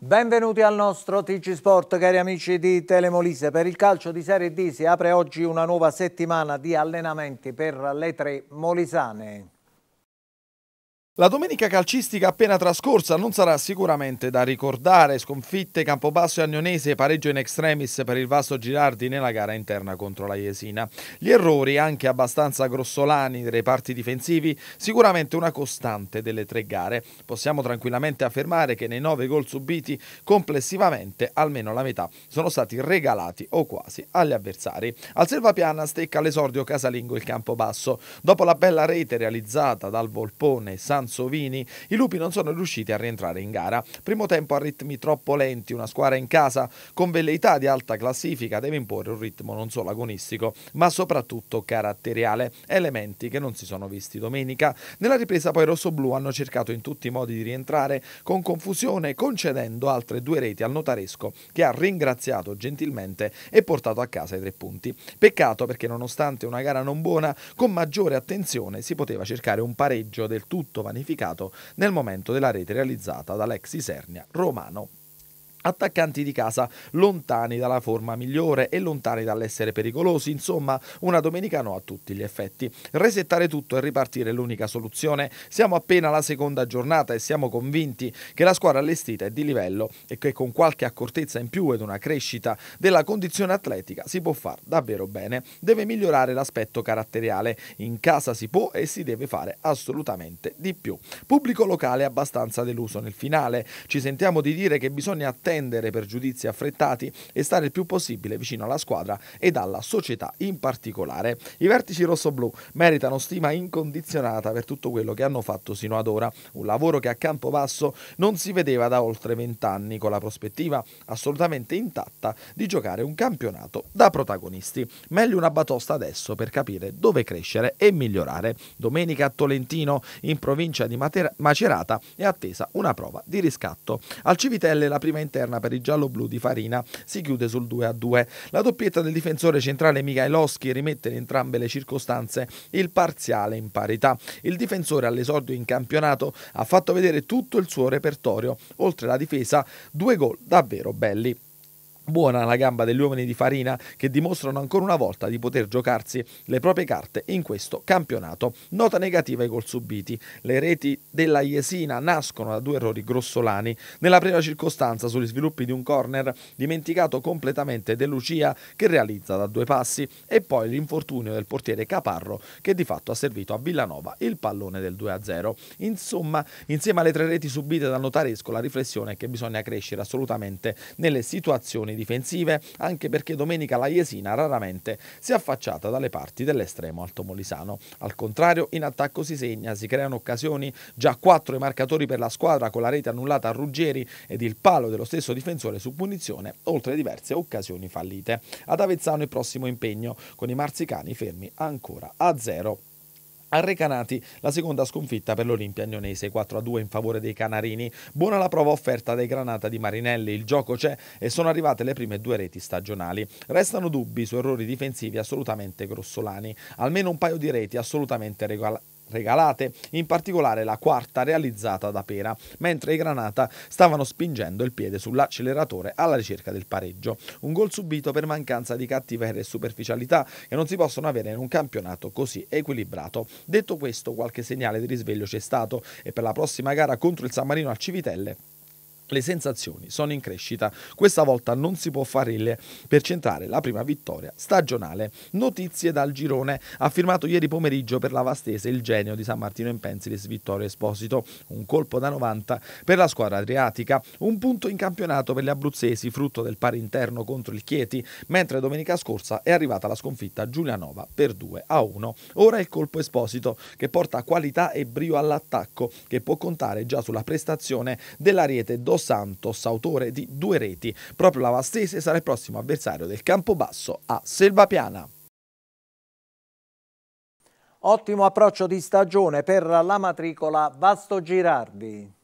Benvenuti al nostro TG Sport, cari amici di Telemolise. Per il calcio di Serie D si apre oggi una nuova settimana di allenamenti per le tre molisane. La domenica calcistica appena trascorsa non sarà sicuramente da ricordare. Sconfitte Campobasso e Agnonese, pareggio in extremis per il Vasto Girardi nella gara interna contro la Jesina. Gli errori, anche abbastanza grossolani dei reparti difensivi, sicuramente una costante delle tre gare. Possiamo tranquillamente affermare che nei nove gol subiti, complessivamente almeno la metà sono stati regalati o quasi agli avversari. Al Selvapiana stecca l'esordio casalingo il Campobasso. Dopo la bella rete realizzata dal Volpone e San Manzovini. I lupi non sono riusciti a rientrare in gara. Primo tempo a ritmi troppo lenti, una squadra in casa con velleità di alta classifica deve imporre un ritmo non solo agonistico, ma soprattutto caratteriale, elementi che non si sono visti domenica. Nella ripresa poi i rossoblù hanno cercato in tutti i modi di rientrare con confusione, concedendo altre due reti al notaresco che ha ringraziato gentilmente e portato a casa i tre punti. Peccato perché nonostante una gara non buona, con maggiore attenzione si poteva cercare un pareggio del tutto vanificato pianificato nel momento della rete realizzata dall'ex Isernia romano attaccanti di casa lontani dalla forma migliore e lontani dall'essere pericolosi, insomma una domenica no a tutti gli effetti. Resettare tutto e ripartire è l'unica soluzione, siamo appena alla seconda giornata e siamo convinti che la squadra allestita è di livello e che con qualche accortezza in più ed una crescita della condizione atletica si può far davvero bene, deve migliorare l'aspetto caratteriale, in casa si può e si deve fare assolutamente di più. Pubblico locale abbastanza deluso nel finale, ci sentiamo di dire che bisogna attendere attendere per giudizi affrettati e stare il più possibile vicino alla squadra e alla società in particolare. I vertici rossoblù meritano stima incondizionata per tutto quello che hanno fatto sino ad ora, un lavoro che a campo basso non si vedeva da oltre vent'anni con la prospettiva assolutamente intatta di giocare un campionato da protagonisti. Meglio una batosta adesso per capire dove crescere e migliorare. Domenica a Tolentino, in provincia di Macerata, è attesa una prova di riscatto. Al Civitelle la prima intervista esterna per i gialloblu di Farina. Si chiude sul 2-2. La doppietta del difensore centrale Mikhailovski rimette in entrambe le circostanze il parziale in parità. Il difensore all'esordio in campionato ha fatto vedere tutto il suo repertorio, oltre la difesa, due gol davvero belli. Buona la gamba degli uomini di Farina che dimostrano ancora una volta di poter giocarsi le proprie carte in questo campionato. Nota negativa ai gol subiti. Le reti della Iesina nascono da due errori grossolani. Nella prima circostanza sugli sviluppi di un corner dimenticato completamente De Lucia che realizza da due passi e poi l'infortunio del portiere Caparro che di fatto ha servito a Villanova il pallone del 2-0. Insomma, insieme alle tre reti subite dal notaresco la riflessione è che bisogna crescere assolutamente nelle situazioni difensive, anche perché domenica la Jesina raramente si è affacciata dalle parti dell'estremo altomolisano. Al contrario, in attacco si segna, si creano occasioni, già quattro i marcatori per la squadra con la rete annullata a Ruggeri ed il palo dello stesso difensore su punizione, oltre diverse occasioni fallite. Ad Avezzano il prossimo impegno, con i marzicani fermi ancora a zero. Arrecanati la seconda sconfitta per l'Olimpia Agnonese 4-2 in favore dei Canarini. Buona la prova offerta dai Granata di Marinelli, il gioco c'è e sono arrivate le prime due reti stagionali. Restano dubbi su errori difensivi assolutamente grossolani, almeno un paio di reti assolutamente regolari regalate, in particolare la quarta realizzata da Pera, mentre i Granata stavano spingendo il piede sull'acceleratore alla ricerca del pareggio. Un gol subito per mancanza di cattiveria e superficialità che non si possono avere in un campionato così equilibrato. Detto questo, qualche segnale di risveglio c'è stato e per la prossima gara contro il San Marino al Civitelle le sensazioni sono in crescita. Questa volta non si può fare il per centrare la prima vittoria stagionale. Notizie dal girone. Ha firmato ieri pomeriggio per la Vastese il genio di San Martino in Pensilis Vittorio Esposito. Un colpo da 90 per la squadra adriatica. Un punto in campionato per gli abruzzesi, frutto del pari interno contro il Chieti. Mentre domenica scorsa è arrivata la sconfitta Giulianova per 2 a 1. Ora il colpo Esposito che porta qualità e brio all'attacco, che può contare già sulla prestazione della rete dopo Santos, autore di due reti. Proprio la Vastese sarà il prossimo avversario del Campobasso a Selvapiana. Ottimo approccio di stagione per la matricola Vasto Girardi.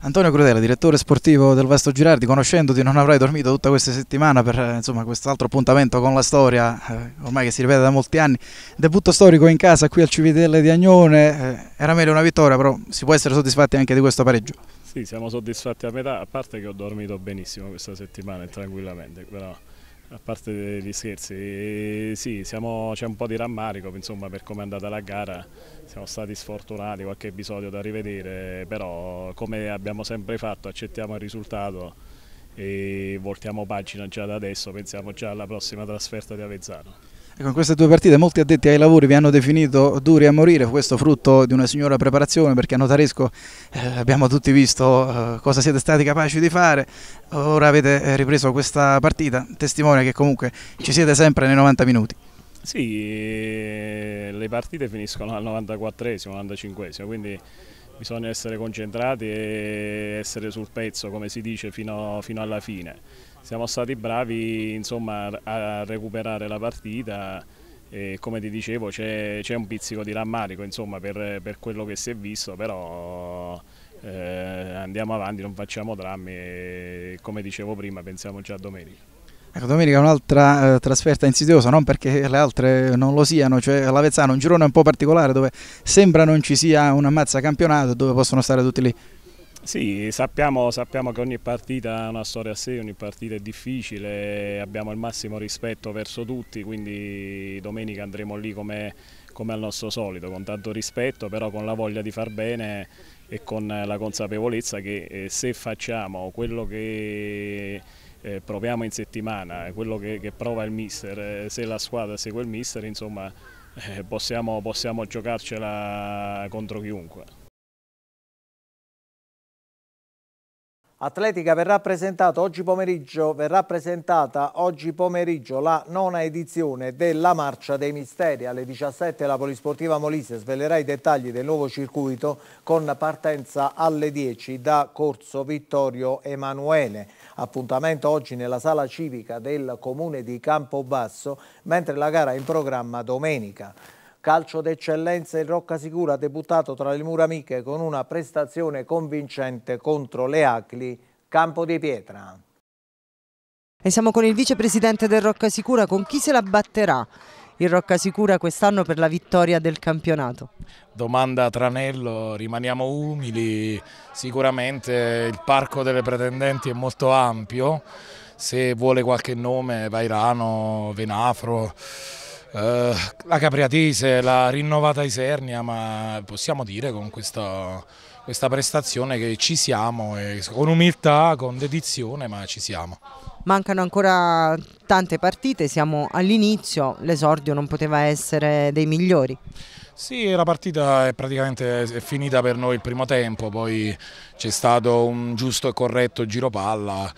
Antonio Crudela, direttore sportivo del Vasto Girardi, conoscendoti non avrai dormito tutta questa settimana per eh, quest'altro appuntamento con la storia, eh, ormai che si ripete da molti anni, debutto storico in casa qui al Civitelle di Agnone, eh, era meglio una vittoria però si può essere soddisfatti anche di questo pareggio. Sì, siamo soddisfatti a metà, a parte che ho dormito benissimo questa settimana e tranquillamente, però a parte gli scherzi, eh, sì, c'è un po' di rammarico insomma, per come è andata la gara, siamo stati sfortunati, qualche episodio da rivedere, però come abbiamo sempre fatto accettiamo il risultato e voltiamo pagina già da adesso, pensiamo già alla prossima trasferta di Avezzano. Ecco, in queste due partite molti addetti ai lavori vi hanno definito duri a morire, questo frutto di una signora preparazione perché a Notaresco eh, abbiamo tutti visto eh, cosa siete stati capaci di fare, ora avete eh, ripreso questa partita, testimone che comunque ci siete sempre nei 90 minuti. Sì, le partite finiscono al 94esimo, 95esimo, quindi bisogna essere concentrati e essere sul pezzo, come si dice, fino, fino alla fine siamo stati bravi insomma, a recuperare la partita e come ti dicevo c'è, un pizzico di rammarico insomma, per, per, quello che si è visto, però eh, andiamo avanti, non facciamo drammi e come dicevo prima pensiamo già a domenica. Ecco, domenica è un'altra eh, trasferta insidiosa, non perché le altre non lo siano, cioè l'Avezzano è un girone un po' particolare dove sembra non ci sia un ammazza campionato, dove possono stare tutti lì. Sì, sappiamo, sappiamo, che ogni partita ha una storia a sé, ogni partita è difficile, abbiamo il massimo rispetto verso tutti, quindi domenica andremo lì come, come, al nostro solito, con tanto rispetto, però con la voglia di far bene e con la consapevolezza che eh, se facciamo quello che eh, proviamo in settimana, quello che, che prova il mister, eh, se la squadra segue il mister, insomma possiamo, possiamo giocarcela contro chiunque. Atletica verrà presentata oggi pomeriggio, verrà presentata oggi pomeriggio la nona edizione della Marcia dei Misteri. Alle 17 la Polisportiva Molise svelerà i dettagli del nuovo circuito con partenza alle 10 da Corso Vittorio Emanuele. Appuntamento oggi nella sala civica del comune di Campobasso, mentre la gara è in programma domenica. Calcio d'eccellenza il Roccasicura ha debuttato tra le mura amiche con una prestazione convincente contro le Acli Campo di Pietra. E siamo con il vicepresidente del Roccasicura, con chi se la batterà? il Roccasicura quest'anno per la vittoria del campionato? Domanda Tranello, rimaniamo umili, sicuramente il parco delle pretendenti è molto ampio, se vuole qualche nome Vairano, Venafro eh, la Capriatese, la rinnovata Isernia, ma possiamo dire con questa, questa prestazione che ci siamo, con umiltà, con dedizione, ma ci siamo. Mancano ancora tante partite, siamo all'inizio, l'esordio non poteva essere dei migliori. Sì, la partita è praticamente finita per noi il primo tempo, poi c'è stato un giusto e corretto giro palla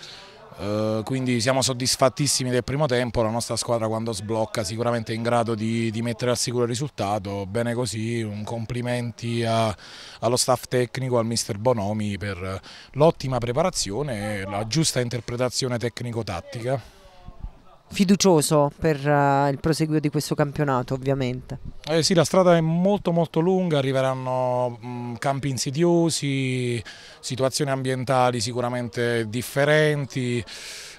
eh, quindi siamo soddisfattissimi del primo tempo, la nostra squadra quando sblocca sicuramente è in grado di, di mettere al sicuro il risultato, bene così, un complimenti a, allo staff tecnico, al mister Bonomi per l'ottima preparazione e la giusta interpretazione tecnico-tattica fiducioso per uh, il proseguio di questo campionato ovviamente. Eh sì, la strada è molto molto lunga, arriveranno mh, mm, campi insidiosi, situazioni ambientali sicuramente differenti,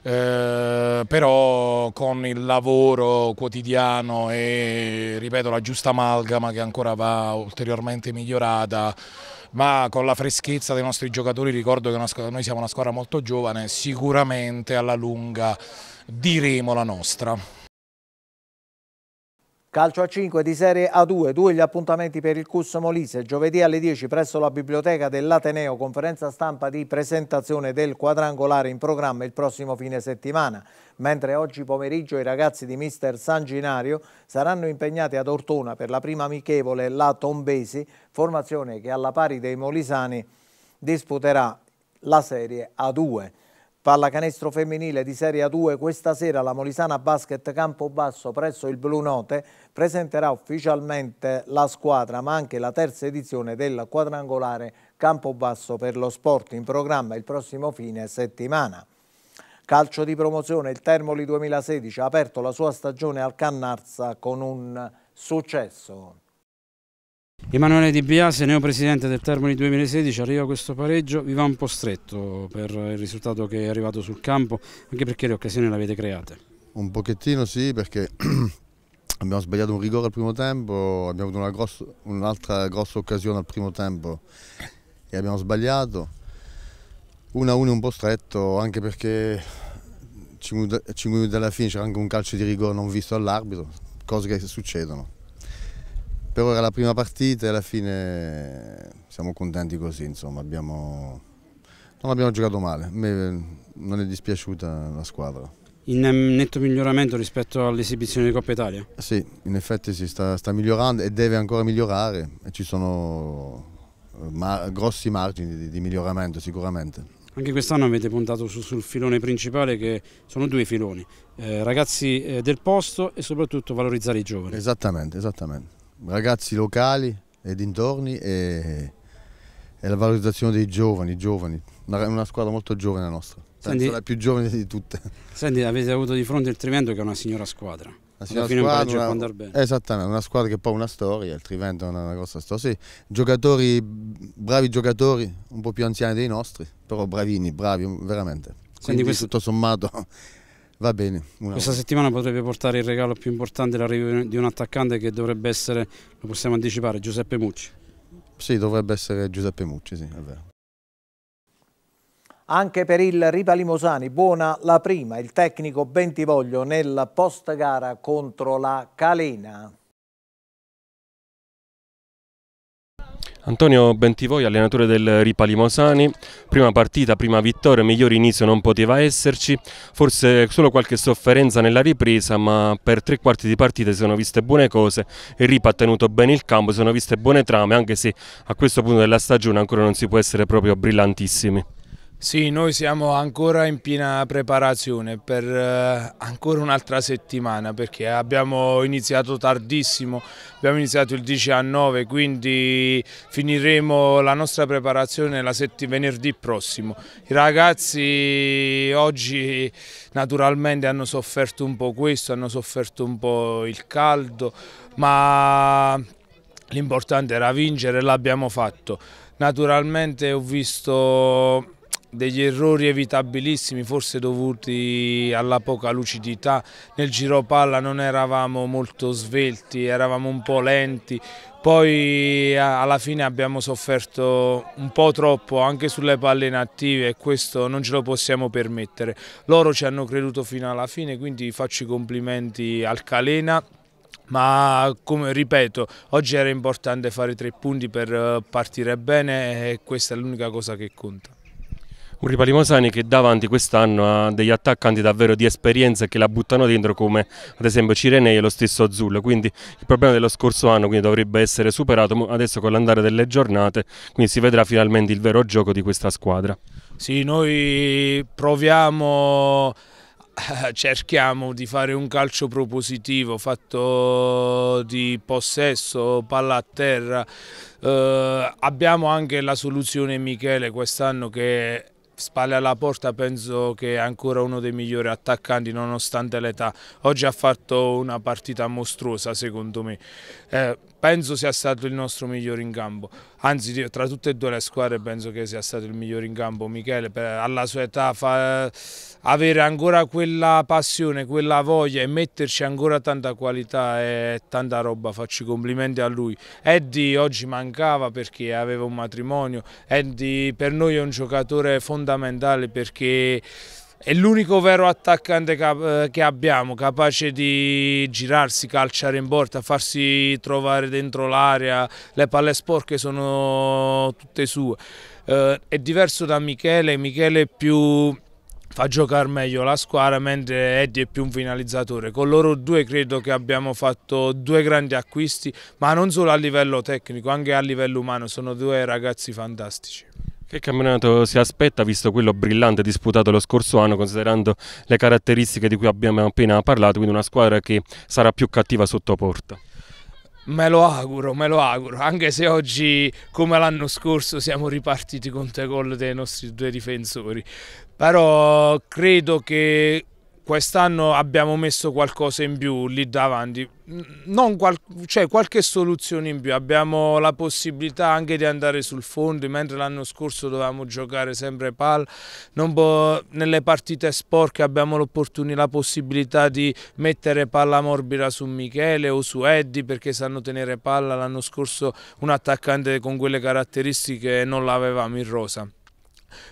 eh, però con il lavoro quotidiano e ripeto la giusta amalgama che ancora va ulteriormente migliorata ma con la freschezza dei nostri giocatori ricordo che noi siamo una squadra molto giovane, sicuramente alla lunga diremo la nostra. Calcio a 5 di Serie A2, due gli appuntamenti per il CUS Molise, giovedì alle 10 presso la biblioteca dell'Ateneo, conferenza stampa di presentazione del quadrangolare in programma il prossimo fine settimana, mentre oggi pomeriggio i ragazzi di Mister Sanginario saranno impegnati ad Ortona per la prima amichevole la Tombesi, formazione che alla pari dei molisani disputerà la Serie A2. Pallacanestro femminile di Serie 2 questa sera la Molisana Basket Campobasso presso il Blu Note presenterà ufficialmente la squadra ma anche la terza edizione del quadrangolare Campobasso per lo sport in programma il prossimo fine settimana. Calcio di promozione, il Termoli 2016 ha aperto la sua stagione al Cannarza con un successo. Emanuele Di Biase, presidente del Termoli 2016, arriva questo pareggio, vi va un po' stretto per il risultato che è arrivato sul campo, anche perché le occasioni le avete create. Un pochettino sì, perché abbiamo sbagliato un rigore al primo tempo, abbiamo avuto un'altra grossa, un grossa occasione al primo tempo e abbiamo sbagliato. 1-1 a un po' stretto, anche perché 5 minuti alla fine c'era anche un calcio di rigore non visto all'arbitro, cose che succedono per ora la prima partita e alla fine eh, siamo contenti così, insomma, abbiamo... non abbiamo giocato male, a me non è dispiaciuta la squadra. In ehm, netto miglioramento rispetto all'esibizione di Coppa Italia? Eh sì, in effetti si sta, sta migliorando e deve ancora migliorare e ci sono eh, ma, grossi margini di, di miglioramento sicuramente. Anche quest'anno avete puntato su, sul filone principale che sono due filoni, eh, ragazzi eh, del posto e soprattutto valorizzare i giovani. Esattamente, esattamente ragazzi locali e dintorni e, e la valorizzazione dei giovani, giovani. Una, una squadra molto giovane la nostra, Penso la più giovane di tutte. Senti, avete avuto di fronte il Trivento che è una signora squadra. La signora squadra, andare bene. Esattamente, una squadra che poi ha una storia, il Trivento è una grossa storia. Sì, giocatori, bravi giocatori, un po' più anziani dei nostri, però bravini, bravi veramente. Quindi Senti, questo... tutto sommato Va bene. Questa volta. settimana potrebbe portare il regalo più importante, l'arrivo di un attaccante che dovrebbe essere, lo possiamo anticipare, Giuseppe Mucci. Sì, dovrebbe essere Giuseppe Mucci, sì, è vero. Anche per il Ripa Limosani, buona la prima, il tecnico Bentivoglio nella post gara contro la Calena. Antonio Bentivoi, allenatore del Ripa Limosani, prima partita, prima vittoria, migliore inizio non poteva esserci, forse solo qualche sofferenza nella ripresa, ma per tre quarti di partita si sono viste buone cose, il Ripa ha tenuto bene il campo, si sono viste buone trame, anche se a questo punto della stagione ancora non si può essere proprio brillantissimi. Sì, noi siamo ancora in piena preparazione per eh, ancora un'altra settimana perché abbiamo iniziato tardissimo, abbiamo iniziato il 19, quindi finiremo la nostra preparazione la venerdì prossimo. I ragazzi oggi naturalmente hanno sofferto un po' questo, hanno sofferto un po' il caldo, ma l'importante era vincere e l'abbiamo fatto. Naturalmente ho visto degli errori evitabilissimi, forse dovuti alla poca lucidità. Nel giro palla non eravamo molto svelti, eravamo un po' lenti. Poi alla fine abbiamo sofferto un po' troppo anche sulle palle inattive e questo non ce lo possiamo permettere. Loro ci hanno creduto fino alla fine, quindi faccio i complimenti al Calena ma come ripeto oggi era importante fare tre punti per eh, partire bene e questa è l'unica cosa che conta. Un Ripari Mosani che davanti quest'anno ha degli attaccanti davvero di esperienza che la buttano dentro come ad esempio Cirenei e lo stesso Azzullo, quindi il problema dello scorso anno dovrebbe essere superato adesso con l'andare delle giornate, quindi si vedrà finalmente il vero gioco di questa squadra. Sì, noi proviamo eh, cerchiamo di fare un calcio propositivo fatto di possesso, palla a terra. Eh, abbiamo anche la soluzione Michele quest'anno che spalle alla porta penso che è ancora uno dei migliori attaccanti nonostante l'età. Oggi ha fatto una partita mostruosa secondo me. Eh, penso sia stato il nostro migliore in campo, anzi tra tutte e due le squadre penso che sia stato il migliore in campo Michele, per, alla sua età fa, avere ancora quella passione, quella voglia e metterci ancora tanta qualità e tanta roba, faccio i complimenti a lui. Eddie oggi mancava perché aveva un matrimonio, Eddie per noi è un giocatore fondamentale perché è l'unico vero attaccante eh, che abbiamo, capace di girarsi, calciare in porta, farsi trovare dentro l'area, le palle sporche sono tutte sue. Eh, è diverso da Michele, Michele più fa giocare meglio la squadra mentre Eddie è più un finalizzatore. Con loro due credo che abbiamo fatto due grandi acquisti, ma non solo a livello tecnico, anche a livello umano, sono due ragazzi fantastici. Che campionato si aspetta visto quello brillante disputato lo scorso anno considerando le caratteristiche di cui abbiamo appena parlato, quindi una squadra che sarà più cattiva sotto porta? Me lo auguro, me lo auguro, anche se oggi come l'anno scorso siamo ripartiti con tre gol dei nostri due difensori, però credo che Quest'anno abbiamo messo qualcosa in più lì davanti, qual cioè qualche soluzione in più, abbiamo la possibilità anche di andare sul fondo, mentre l'anno scorso dovevamo giocare sempre pal, nelle partite sporche abbiamo la possibilità di mettere palla morbida su Michele o su Eddi perché sanno tenere palla, l'anno scorso un attaccante con quelle caratteristiche non l'avevamo in rosa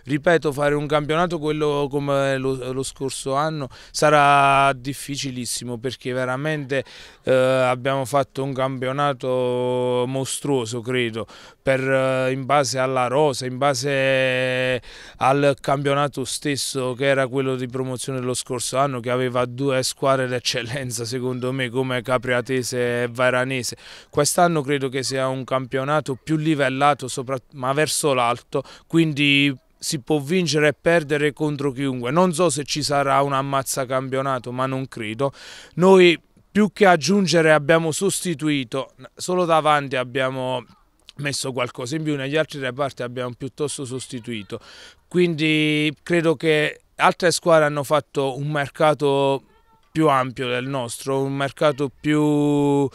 ripeto, fare un campionato quello come lo, lo scorso anno sarà difficilissimo perché veramente eh, abbiamo fatto un campionato mostruoso, credo, per, eh, in base alla rosa, in base eh, al campionato stesso che era quello di promozione dello scorso anno che aveva due squadre d'eccellenza secondo me come Capriatese e Varanese. Quest'anno credo che sia un campionato più livellato ma verso l'alto quindi si può vincere e perdere contro chiunque. Non so se ci sarà un ammazza campionato, ma non credo. Noi più che aggiungere abbiamo sostituito, solo davanti abbiamo messo qualcosa in più, negli altri reparti abbiamo piuttosto sostituito, quindi credo che altre squadre hanno fatto un mercato più ampio del nostro, un mercato più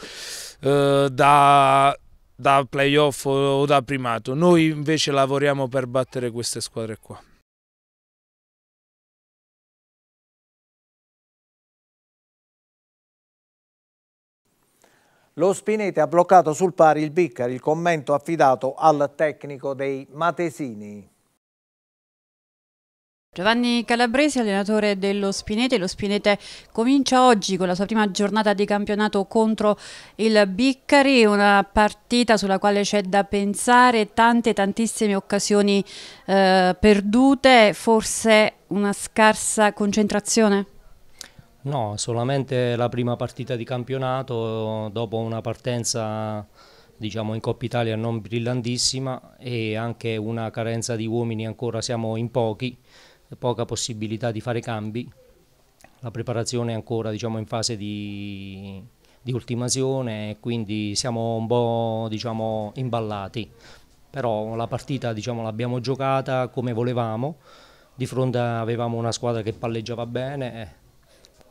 eh, da, da playoff o da primato, noi invece lavoriamo per battere queste squadre qua. Lo Spinete ha bloccato sul pari il Biccari, il commento affidato al tecnico dei Matesini. Giovanni Calabresi, allenatore dello Spinete. Lo Spinete comincia oggi con la sua prima giornata di campionato contro il Biccari, una partita sulla quale c'è da pensare, tante tantissime occasioni eh, perdute, forse una scarsa concentrazione? No, solamente la prima partita di campionato dopo una partenza diciamo, in Coppa Italia non brillantissima e anche una carenza di uomini ancora siamo in pochi, poca possibilità di fare cambi, la preparazione è ancora diciamo, in fase di, di ultimazione quindi siamo un po' diciamo, imballati, però la partita diciamo, l'abbiamo giocata come volevamo, di fronte avevamo una squadra che palleggiava bene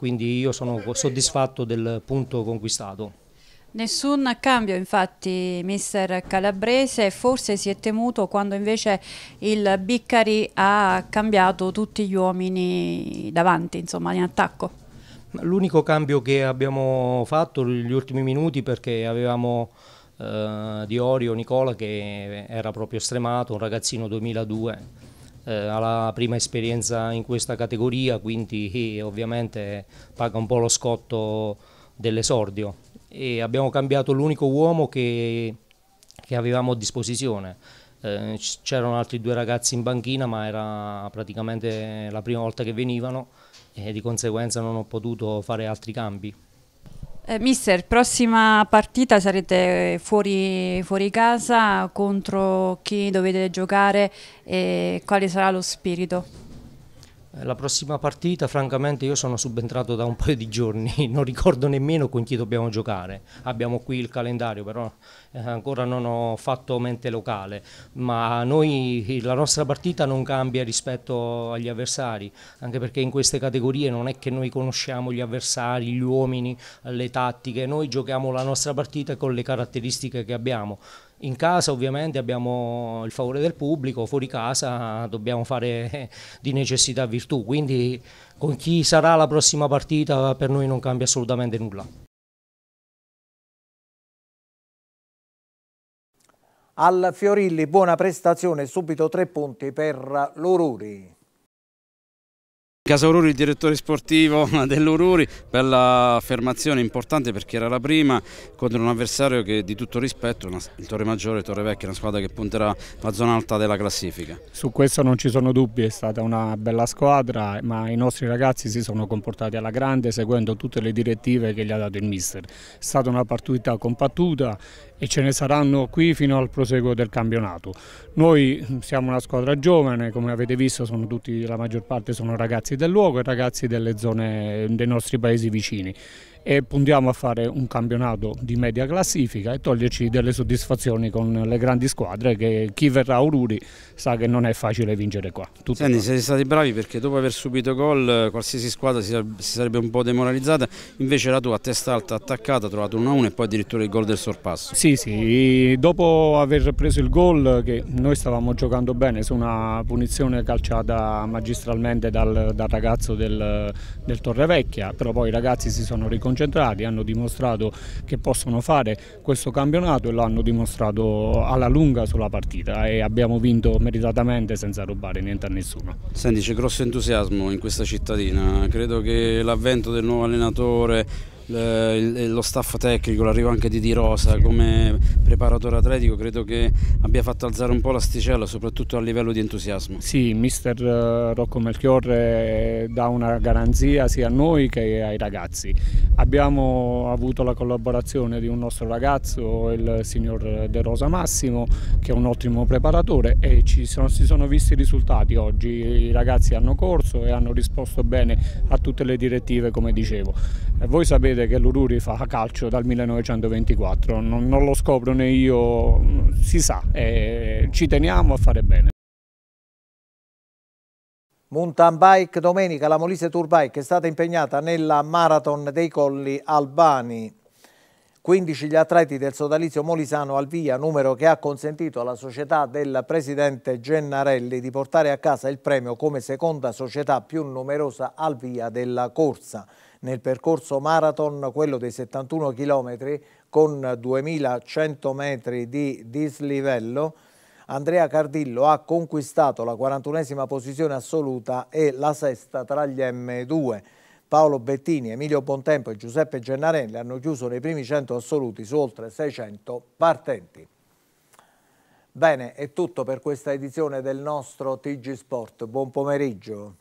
quindi io sono soddisfatto del punto conquistato. Nessun cambio infatti mister Calabrese, forse si è temuto quando invece il Biccari ha cambiato tutti gli uomini davanti, insomma in attacco. L'unico cambio che abbiamo fatto negli ultimi minuti perché avevamo eh, Diorio Nicola che era proprio stremato, un ragazzino 2002 eh, ha la prima esperienza in questa categoria, quindi eh, ovviamente paga un po' lo scotto dell'esordio. E abbiamo cambiato l'unico uomo che, che avevamo a disposizione. Eh, c'erano altri due ragazzi in banchina, ma era praticamente la prima volta che venivano e di conseguenza non ho potuto fare altri cambi. Eh, mister, prossima partita sarete fuori, fuori, casa, contro chi dovete giocare e quale sarà lo spirito? Eh, la prossima partita, francamente, io sono subentrato da un paio di giorni, non ricordo nemmeno con chi dobbiamo giocare. Abbiamo qui il calendario, però eh, ancora non ho fatto mente locale. Ma noi, la nostra partita non cambia rispetto agli avversari, anche perché in queste categorie non è che noi conosciamo gli avversari, gli uomini, le tattiche. Noi giochiamo la nostra partita con le caratteristiche che abbiamo. In casa ovviamente abbiamo il favore del pubblico, fuori casa dobbiamo fare di necessità virtù, quindi con chi sarà la prossima partita per noi non cambia assolutamente nulla. Al Fiorilli buona prestazione, subito tre punti per l'Oruri. Casaururi, il direttore sportivo dell'Ururi, bella affermazione importante perché era la prima contro un avversario che di tutto rispetto, il Torre Maggiore e Torre Vecchia, una squadra che punterà la zona alta della classifica. Su questo non ci sono dubbi, è stata una bella squadra, ma i nostri ragazzi si sono comportati alla grande seguendo tutte le direttive che gli ha dato il mister. È stata una partita compattuta e ce ne saranno qui fino al proseguo del campionato. Noi siamo una squadra giovane, come avete visto tutti, la maggior parte sono ragazzi del luogo e ragazzi delle zone dei nostri paesi vicini e puntiamo a fare un campionato di media classifica e toglierci delle soddisfazioni con le grandi squadre che chi verrà a Ururi sa che non è facile vincere qua. Tutto Senti, siete stati bravi perché dopo aver subito gol qualsiasi squadra si sarebbe un po' demoralizzata, invece la tua a testa alta attaccata ha trovato un 1-1 e poi addirittura il gol del sorpasso. Sì, sì, dopo aver preso il gol che noi stavamo giocando bene su una punizione calciata magistralmente dal, dal ragazzo del, del Torrevecchia, però poi i ragazzi si sono riconciliati concentrati, hanno dimostrato che possono fare questo campionato e lo hanno dimostrato alla lunga sulla partita e abbiamo vinto meritatamente senza rubare niente a nessuno. Senti, c'è grosso entusiasmo in questa cittadina, credo che l'avvento del nuovo allenatore lo staff tecnico, l'arrivo anche di Di Rosa come preparatore atletico credo che abbia fatto alzare un po' l'asticella soprattutto a livello di entusiasmo. Sì, mister eh, Rocco Melchiorre dà una garanzia sia a noi che ai ragazzi. Abbiamo avuto la collaborazione di un nostro ragazzo, il signor De Rosa Massimo, che è un ottimo preparatore e ci sono, si sono visti i risultati oggi. I ragazzi hanno corso e hanno risposto bene a tutte le direttive come dicevo. Eh, voi sapete crede che l'Ururi fa calcio dal 1924, non, non lo scopro né io, si sa, e ci teniamo a fare bene. Mountain Bike domenica, la Molise Tour Bike è stata impegnata nella Marathon dei Colli Albani. 15 gli atleti del sodalizio Molisano al via, numero che ha consentito alla società del presidente Gennarelli di portare a casa il premio come seconda società più numerosa al via della corsa. Nel percorso marathon, quello dei 71 km, con 2100 metri di dislivello, Andrea Cardillo ha conquistato la 41esima posizione assoluta e la sesta tra gli M2. Paolo Bettini, Emilio Bontempo e Giuseppe Gennarelli hanno chiuso nei primi 100 assoluti su oltre 600 partenti. Bene, è tutto per questa edizione del nostro TG Sport. Buon pomeriggio.